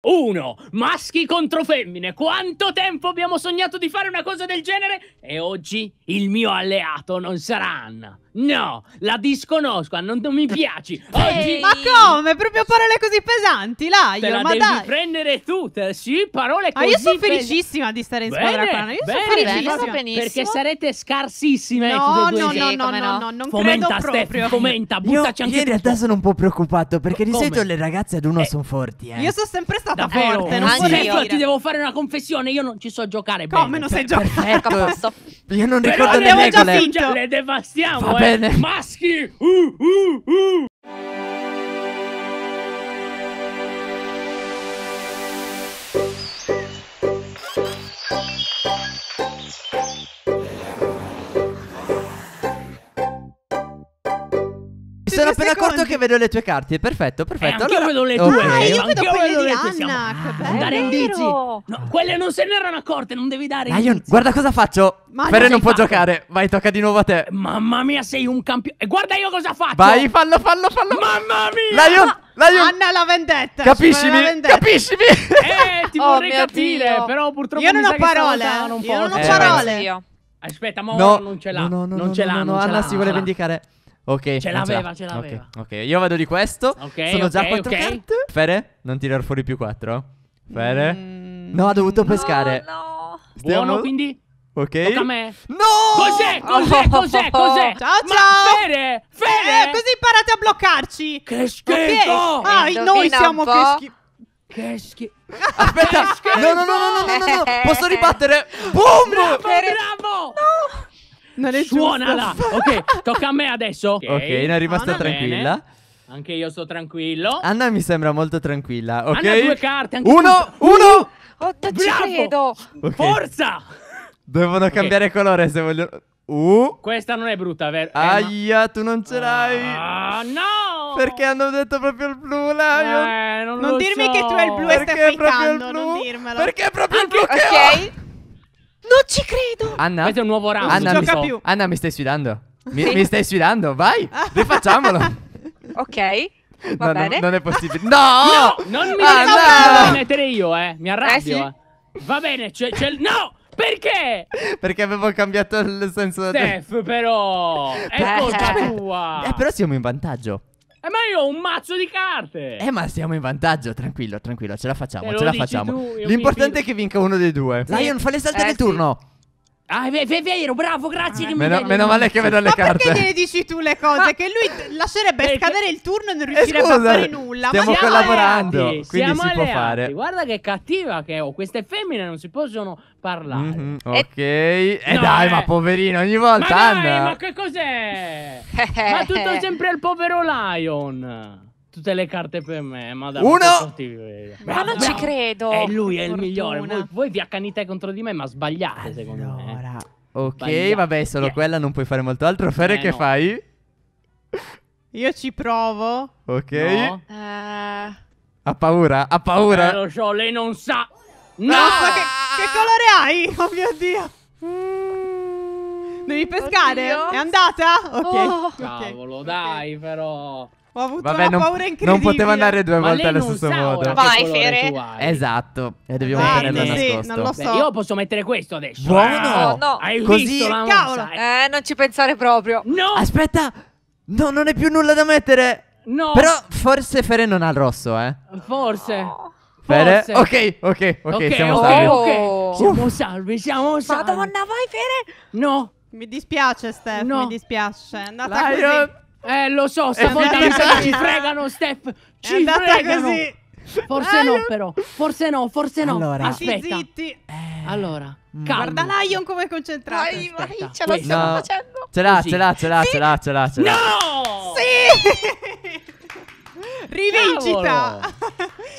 1. Maschi contro femmine. Quanto tempo abbiamo sognato di fare una cosa del genere? E oggi il mio alleato non sarà Anna. No, la disconosco, ah, non, non mi piaci. Oggi... Ma come? Proprio parole così pesanti, Laio? Te la ma devi dai. prendere tu, sì, parole ah, così. Ma io sono felicissima di stare in bene, squadra con Io sono felicissima. Benissimo. Perché sarete scarsissime. No, no, no, no, no, no, no, non fomenta, credo Steph, proprio. Fomenta, buttaci io, anche Io in realtà sono un po' preoccupato perché di solito le ragazze ad uno eh. sono forti, eh. Io sono sempre stata Davvero? forte, eh, non Anche io ti devo fare una confessione, io non ci so giocare Come bene. non sai giocare? Ecco, Io non ricordo le regole. Le devastiamo, eh. and then Mosky, ooh, ooh, ooh. sono appena accorto che vedo le tue carte. Perfetto, perfetto. Eh, allora... Ah, eh, vedo le tue. Okay. Ah, io vedo quelle vedo di Anna. Siamo... Ah, non indizi. No, quelle non se ne erano accorte, non devi dare Lion, indizi. guarda cosa faccio. Ma Ferre non può fatto? giocare. Vai, tocca di nuovo a te. Mamma mia, sei un campione. E guarda io cosa faccio. Vai, fallo, fallo, fallo. Mamma mia. Lion, Ma... Lion. Anna la vendetta. Capiscimi? La vendetta. Capiscimi? Eh, ti oh, vorrei capire, Dio. però purtroppo Io non ho parole. Eh. Io non ho parole. Aspetta, ma no, ora non ce l'ha. No, no, non ce l'ha. No, no, Anna si vuole vendicare. Ok. Ce l'aveva, ce l'aveva. Okay, ok, io vado di questo. Ok. Sono okay, già 4 okay. carte. Fere, non tirare fuori più 4. Fere. Mm, no, ha dovuto pescare. No. Stiamo... Buono, quindi. Ok. Tocca a me. No! Cos'è? Cos'è? Oh! Cos'è? Cos'è? Ciao, Ma ciao! Fere! Fere! Eh, così imparate a bloccarci! Che schifo! Okay. Ah, noi siamo che schifo. Che schifo. Aspetta, che No, no, no, no, no, no, no, no. Posso ribattere? Boom! Bravo, bravo! No! Non è Suonala. ok, tocca a me adesso. Ok, okay ne è rimasta Anna ah, tranquilla. Bene. Anche io sto tranquillo. Anna mi sembra molto tranquilla. Ok. Anna due carte. Anche uno, tu. uno. Oh, uh, non ci credo. Okay. Forza. Devono okay. cambiare colore se vogliono. Uh. Questa non è brutta, vero? Eh, Aia, tu non ce l'hai. Ah, no. Perché hanno detto proprio il blu, Lion. Eh, non, non dirmi so. che tu hai il blu perché e stai fake proprio il blu. Non dirmelo. Perché è proprio anche... il blu. Ok. Ho. Non ci credo. Anna. Questo è un nuovo round. Anna, mi, so. Anna mi, stai sfidando. Mi, mi stai sfidando. Vai. Ah. Rifacciamolo. ok. Va no, bene. No, non è possibile. No! no non mi ah, mettere io, eh. Mi arrabbio. Eh, sì. eh. Va bene, c'è, c'è il... No! Perché? Perché avevo cambiato il senso Steph, però È Beh. colpa tua Eh però siamo in vantaggio eh, ma io ho un mazzo di carte! Eh, ma siamo in vantaggio, tranquillo, tranquillo, ce la facciamo, eh, ce la facciamo. Tu, L'importante è che vinca uno dei due. Sì. Lion, falle saltare eh, il turno! Sì. Ah, è vero, bravo, grazie ah, che meno, Meno male che vedo le ma carte. Ma perché ne dici tu le cose? Ma... Che lui lascerebbe perché... scadere il turno e non riuscirebbe eh, scusa, a fare nulla. Stiamo ma collaborando, alleati, quindi si alleati. può fare. Guarda che cattiva che ho. Oh, queste femmine non si possono parlare. Mm -hmm, ok. E eh, no, dai, eh. ma poverino, ogni volta ma dai, ma che cos'è? ma tutto sempre il povero Lion tutte le carte per me. Ma da Uno! Ma non ci credo. E eh, lui è il migliore. Voi, voi, vi accanite contro di me, ma sbagliate secondo allora. me. Ok, Sbagliate. vabbè, solo quella non puoi fare molto altro. Ferre, eh, che no. fai? Io ci provo. Ok. No. Uh... Ha paura, ha paura. Vabbè, eh, lo so, lei non sa. No! no! Che, che colore hai? Oh mio Dio. Mm. Devi pescare? Oddio. È andata? Ok. Oh. Cavolo, dai, okay. però. Ho avuto Vabbè, una non, paura incredibile. Non poteva andare due Ma volte allo stesso modo. Vai, Fere. Esatto. E dobbiamo ah, tenerlo sì, nascosto. so. io posso mettere questo adesso. Buono. Eh. No, no. Hai Così, visto la cavolo. mossa? Ecco. Eh, non ci pensare proprio. No. Aspetta. No, non è più nulla da mettere. No. Però forse Fere non ha il rosso, eh. Forse. Oh. Fere. Ok, ok, ok, okay siamo oh, salvi. Okay. Oh. Siamo salvi, siamo salvi. Madonna, vai Fere. No. Mi dispiace, Steph. No. Mi dispiace. È andata Lion. così. Eh, lo so, stavolta mi sa che ci fregano, Steph. Ci fregano. Così. Forse Lion. no, però. Forse no, forse no. Allora, aspetta. Zitti. Eh. Allora, mm. guarda Lion come è concentrato. Vai, vai, ce la stiamo no. facendo. Ce l'ha, ce l'ha, ce l'ha, sì. ce l'ha, ce l'ha. No! Sì! Rivincita!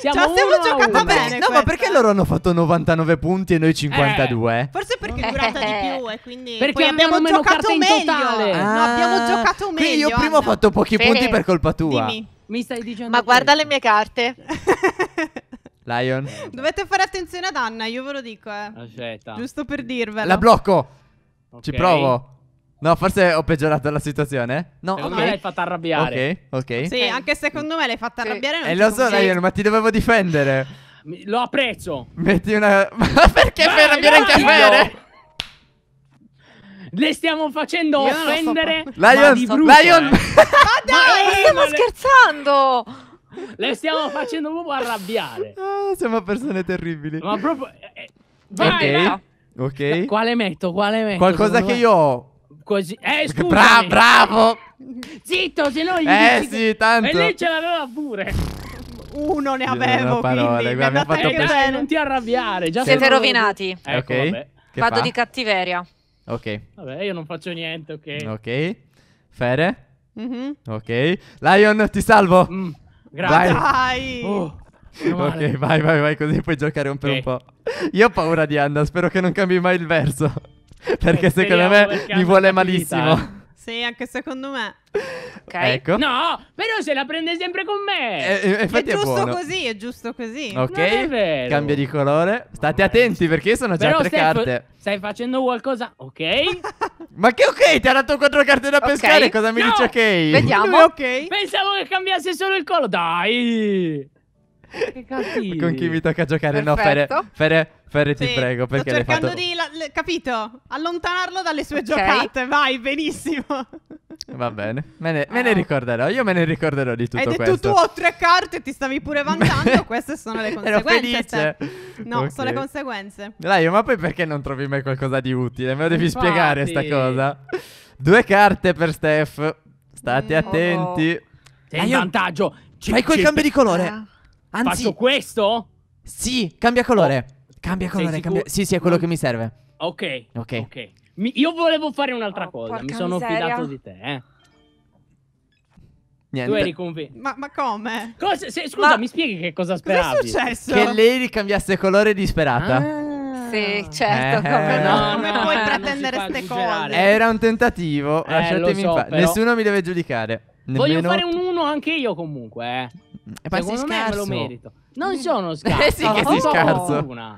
Siamo Ce cioè, la stiamo giocando bene. No, ma perché loro hanno fatto 99 punti e noi 52? Eh. Forse perché è eh. durata di più e quindi perché abbiamo giocato meglio. Ah, no, abbiamo ah. giocato meglio. Io prima Anna. ho fatto pochi Fede. punti per colpa tua. Dimmi. Mi stai dicendo Ma guarda questo. le mie carte. Lion. Dovete fare attenzione ad Anna, io ve lo dico, eh. Aspetta. Giusto per dirvelo. La blocco. Okay. Ci provo. No, forse ho peggiorato la situazione. No, secondo okay. me l'hai fatta arrabbiare. Ok, ok. Sì, eh. anche secondo me l'hai fatta arrabbiare. E eh, lo so, Ryan, ma ti dovevo difendere. Lo apprezzo. Metti una. Ma perché fai eh, arrabbiare il caffè? Le stiamo facendo Io offendere. So. Lion, di brutto, Lion. Eh. Madonna, ma stiamo ma scherzando. Le stiamo facendo proprio arrabbiare. Ah, siamo persone terribili. Ma proprio. Eh, eh vai, okay. ok. Quale metto? Quale metto? Qualcosa che io ho quasi. Eh, scusa. Bra bravo! Zitto, se no gli Eh sì, tanto. E lei ce l'aveva pure. Uno ne avevo, parole, quindi abbiamo fatto bene. non ti arrabbiare, già Siete sono... rovinati. Ecco, ok. Vabbè. Vado fa? di cattiveria. Ok. Vabbè, io non faccio niente, ok. Ok. Fere? Mm -hmm. Ok. Lion, ti salvo. Mm, grazie. Vai. Oh, ok, vai, vai, vai, così puoi giocare un, okay. un po'. Io ho paura di Anna, spero che non cambi mai il verso. perché eh, secondo me perché mi vuole malissimo. Sì, anche secondo me. Ok. Ecco. No, però se la prende sempre con me. Eh, eh è, giusto è così, è giusto così. Ok. Cambia di colore. State attenti perché sono già però tre Steph, carte. Stai facendo qualcosa? Ok. Ma che ok? Ti ha dato quattro carte da okay. pescare. Cosa mi no. dice ok? Vediamo. Lui, ok. Pensavo che cambiasse solo il colore. Dai. Che cattivi. Con chi mi tocca giocare? Perfetto. No, Ferre, Ferre, Fere sì, ti prego. Perché sto cercando fatto... di, la, capito, allontanarlo dalle sue okay. giocate. Vai, benissimo. Va bene, me ne, me ne, ah. ricorderò. Io me ne ricorderò di tutto Ed questo. Hai detto tu ho tre carte, ti stavi pure vantando. queste sono le conseguenze. ero felice No, okay. sono le conseguenze. Dai, ma poi perché non trovi mai qualcosa di utile? Me lo devi Infatti. spiegare sta cosa. Due carte per Steph. State mm. attenti. Oh, oh. Sei in vantaggio. C'è, Fai cambio cambi di colore. Ah. Anzi, Faccio questo? Sì, cambia colore. Oh. Cambia colore. Cambia... Sì, sì, è quello non... che mi serve. Ok. Ok. okay. Mi... Io volevo fare un'altra oh, cosa. Mi sono miseria. fidato di te, eh. Niente. Tu eri convinto. Ma, ma come? Cosa, se, scusa, ma... mi spieghi che cosa speravi? Cosa è successo? Che lei ricambiasse colore disperata. Ah. Sì, certo, eh, come no. no come no, puoi no, pretendere queste cose? Era un tentativo, eh, lasciatemi so, in Nessuno mi deve giudicare. Nemmeno... Voglio fare un 1 anche io comunque, eh. E poi Secondo me scarso. me lo merito. Non sono scarso. eh sì, che sei scarso. Una.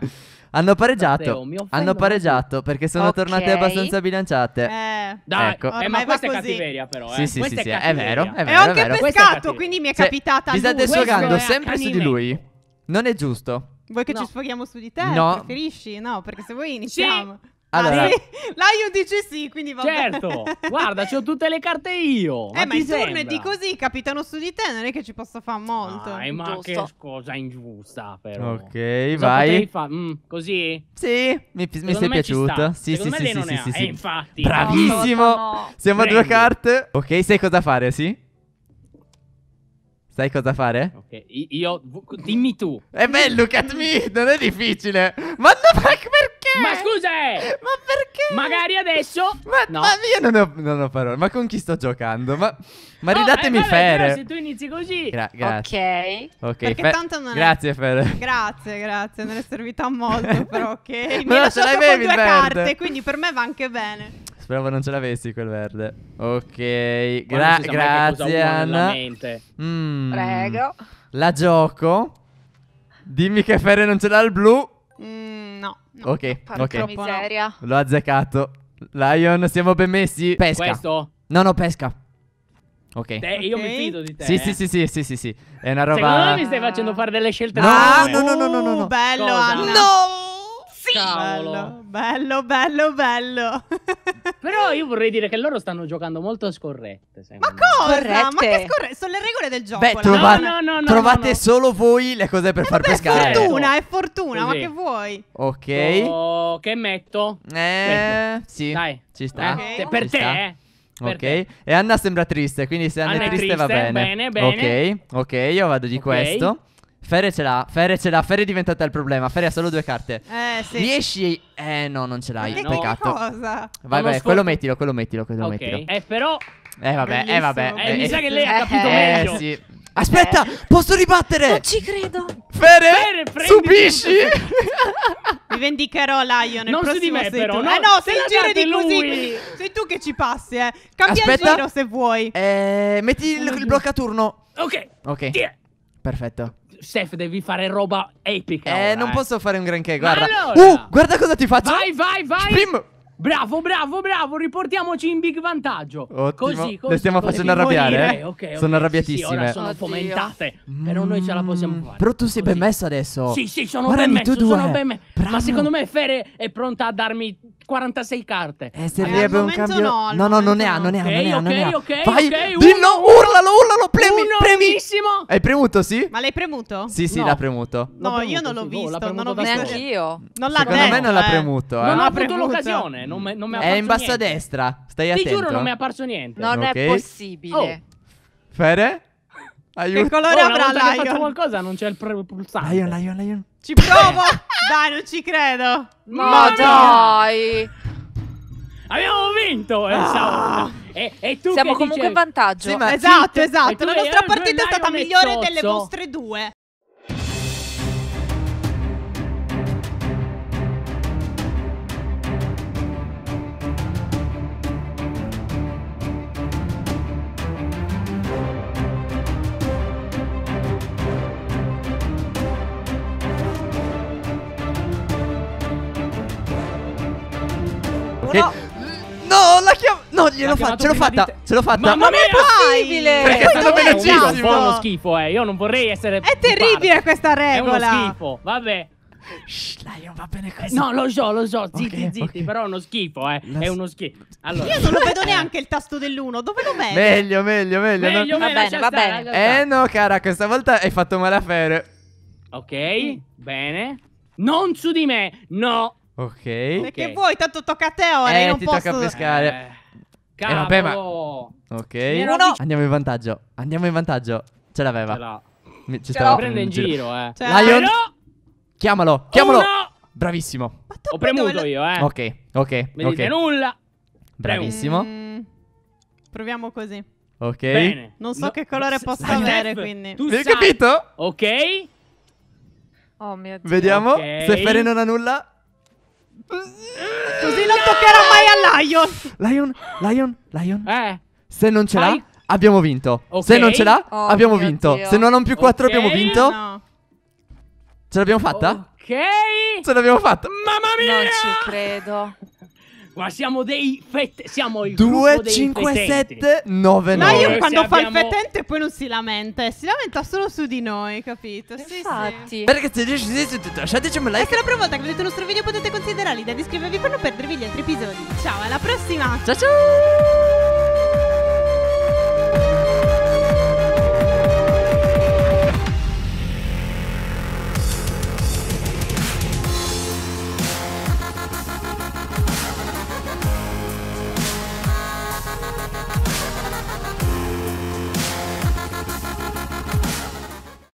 Hanno pareggiato. Matteo, hanno pareggiato perché sono okay. tornate abbastanza bilanciate. Eh, Dai, ecco. eh, ma questa è cattiveria però. Eh. Sì, sì, questa sì, è, è, vero. È vero. È anche vero. pescato, quindi mi è capitata. Cioè, vi state sfogando sempre su di lui. Non è giusto. Vuoi che no. ci sfoghiamo su di te? No. Preferisci? No, perché se vuoi iniziamo. Sì. Allora, ah, sì? sì, quindi va bene. Certo, guarda, ho tutte le carte io. Eh, ma, ma i turni di così capitano su di te, non è che ci posso fare molto. Ai, ma Giusto. che cosa ingiusta, però. Ok, Cosa vai. Fa... Mm, così? Sì, mi, mi sei piaciuta. Sì, Secondo sì, sì, sì, sì, sì, sì. infatti. Bravissimo. No, no, no. Siamo a due carte. Ok, sai cosa fare, sì? Sai cosa fare? Ok, io... Dimmi tu. E beh, look at me, non è difficile. Ma no, perché? Ma scusa! Ma perché? Magari adesso... Ma, no. ma io non ho, non ho, parole. Ma con chi sto giocando? Ma, ma oh, ridatemi eh, vabbè, se tu inizi così... Gra grazie. Ok. Ok. Perché tanto non grazie, è... Grazie, grazie. Non è servita molto, però ok. Mi no, ce l'avevi il verde. Carte, quindi per me va anche bene. Speravo non ce l'avessi quel verde. Ok, gra grazie Anna. Mm. Prego. La gioco. Dimmi che Ferre non ce l'ha il blu. Mm, no, no. Ok, ok. Miseria. L'ho azzeccato. Lion, siamo ben messi. Pesca. Questo? No, no, pesca. Ok. Te, io okay. mi fido di te. Sì, eh. sì, sì, sì, sì, sì, È una roba... Secondo me mi stai facendo fare delle scelte. No, no, no, no, no, no, no. Bello, Cosa? Anna. No! Cavolo. Bello, bello, bello, Però io vorrei dire che loro stanno giocando molto scorrette. Ma cosa? Corrette. Ma che scorrette? Sono le regole del gioco. Beh, trova- no, no, no, trovate solo voi le cose per far Beh, pescare. È fortuna, è fortuna, Così. ma che vuoi? Ok. Oh, che metto? Eh, metto. sì. Dai. Ci sta. Okay. Eh, per Ci te, sta. eh. Ok, e Anna sembra triste, quindi se Anna, Anna è triste, triste va bene. Bene, bene. Ok, ok, io vado di okay. questo. Ferre ce l'ha, Ferre ce l'ha, Ferre è diventata il problema. Ferre ha solo due carte. Eh, sì. Riesci? Eh, no, non ce l'hai. Ma no. Cosa? Vai, vai, quello mettilo, quello mettilo, quello okay. mettilo. Eh, però. Eh, vabbè, eh, Bellissimo. eh, vabbè. Eh, eh, mi sa che lei ha capito eh, meglio. Eh, sì. Aspetta, eh. posso ribattere? Non ci credo. Ferre, Fere subisci. Mi vendicherò Lion. Non su di me, sei però. No, eh no, se giro di lui. così. Sei tu che ci passi, eh. Cambia Aspetta. il giro se vuoi. Eh, metti il, il turno. Ok. Ok. Yeah. Perfetto. Steph, devi fare roba epica. Eh, ora, non eh. posso fare un granché, guarda. Allora, uh, guarda cosa ti faccio. Vai, vai, vai. Sprim. Bravo, bravo, bravo, riportiamoci in big vantaggio. Ottimo. Così, così. Le stiamo così. facendo arrabbiare, eh? Okay, okay. Sono arrabbiatissime. Sì, sì, ora sono Oddio. fomentate, però noi ce la mm. possiamo fare. Però tu sei così. ben messo adesso. Sì, sì, sono Guardami, ben messo, sono ben messo. Ma secondo me Fere è pronta a darmi 46 carte. Eh, servirebbe eh, un cambio. No, no, no, non ne ha, non ne ha. Ok, non ne ha, ok, ok. Vai, okay, dillo, uno, urlalo, urlalo, premi, uno, premi. Benissimo. Hai premuto, sì? Ma l'hai premuto? Sì, sì, no. l'ha premuto. No, premuto, io non l'ho boh, visto, non ho visto neanche io. Non l'ha Secondo detto, me non l'ha eh. premuto, eh. Non ho avuto l'occasione, non, non mi è apparso È in basso a destra, stai attento. Ti giuro, non mi è apparso niente. Non okay. è possibile. Oh. Fere? Aiuto. Che colore oh, avrà Lion? Faccio qualcosa, non c'è il pulsante. Lion, Lion, Lion. Ci provo. dai, non ci credo. Ma Mamma dai. Abbiamo vinto! Eh, ah. E, e tu Siamo comunque dicevi... in vantaggio. Sì, ma... esatto, esatto. La nostra partita è stata migliore delle vostre due. No. No, la chiamo. No, glielo fa. Ce l'ho fatta. Te... Ce l'ho fatta. Mamma, Mamma mia, è possibile. Perché sono eh, velocissimo. È un uno schifo, eh. Io non vorrei essere. È terribile parte. questa regola. È uno schifo. Vabbè. Shh, Lion, va bene così. No, lo so, lo so. Zitti, okay, zitti. Okay. Però è uno schifo, eh. La... È uno schifo. Allora. Io non lo vedo neanche il tasto dell'uno. Dove lo metto? Meglio, meglio, meglio. meglio no? Va bene, va bene. Eh, no, cara, questa volta hai fatto male a Fere. Ok, mm. bene. Non su di me, no. Ok. Perché okay. voi tanto tocca a te ora, eh, non ti posso... tocca pescare. Eh, eh vabbè, ma... Ok. Uno. Andiamo in vantaggio. Andiamo in vantaggio. Ce l'aveva. Ce l'ha. Mi... Ci Ce stava prendendo in giro, giro eh. Ce Lion. No! Chiamalo, chiamalo. Uno. Bravissimo. Ho premuto la... io, eh. Ok, ok. Non okay. nulla. Bravissimo. Mm, proviamo così. Ok. Bene. Non so no, che colore possa avere, quindi. Tu hai capito? Ok. Oh mio Dio. Vediamo okay. se Ferre non ha nulla. Così non toccherà mai a Lion. Lion, Lion, Lion. Eh. Se non ce l'ha, abbiamo vinto. Okay. Se non ce l'ha, oh, abbiamo vinto. Dio. Se non ha un più 4, okay. abbiamo vinto. No. Ce l'abbiamo fatta? Ok. Ce l'abbiamo fatta. Mamma mia. Non ci credo. Ma siamo dei fette. Siamo il 2, 5, 7, 9, 9. Ma io quando Se fa abbiamo... il fetente poi non si lamenta. Eh, si lamenta solo su di noi, capito? Sì, Infatti. Perché se lasciateci un like. E se la prima volta che vedete il nostro video potete considerarli da iscrivervi per non perdervi gli altri episodi. Ciao, alla prossima. Ciao ciao.